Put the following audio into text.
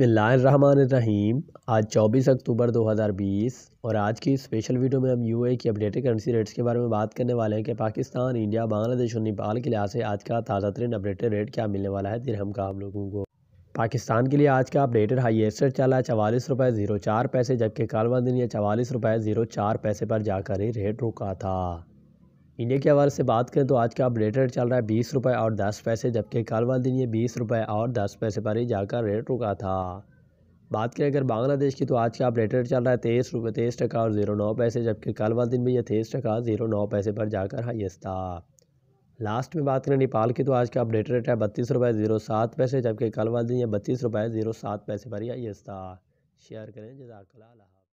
रहीम आज 24 अक्टूबर 2020 और आज की स्पेशल वीडियो में हम ए की अपडेटेड करेंसी रेट्स के बारे में बात करने वाले हैं कि पाकिस्तान इंडिया बांग्लादेश और नेपाल के लिहाज से आज का ताज़ा तरीन अपडेटेड रेट क्या मिलने वाला है दिरहम का आप लोगों को पाकिस्तान के लिए आज का अपडेटेड हाईएस्ट रेट चला है चवालीस रुपये ज़ीरो चार पैसे जबकि कालवा दिन यह चवालीस रुपये ज़ीरो चार पैसे पर जाकर ही रेट रुका था इंडिया के हवाले से बात करें तो आज का अपडेट रेट चल रहा है बीस रुपये और दस पैसे जबकि कल वाले दिन ये बीस रुपये और दस पैसे पर ही जाकर रेट रुका था बात करें अगर बांग्लादेश की तो आज का अपडेट रेट चल रहा है तेईस रुपये तेईस टका और जीरो नौ पैसे जबकि कल वाले दिन में यह तेईस टका जीरो नौ पैसे पर जाकर हाइस्ट था लास्ट में बात करें नेपाल की तो आज का अपडेट रेट है बत्तीस रुपये जीरो सात पैसे जबकि कल वाले दिन यह बत्तीस रुपये जीरो सात पैसे पर ही हाइस्ट था शेयर करें जजाकला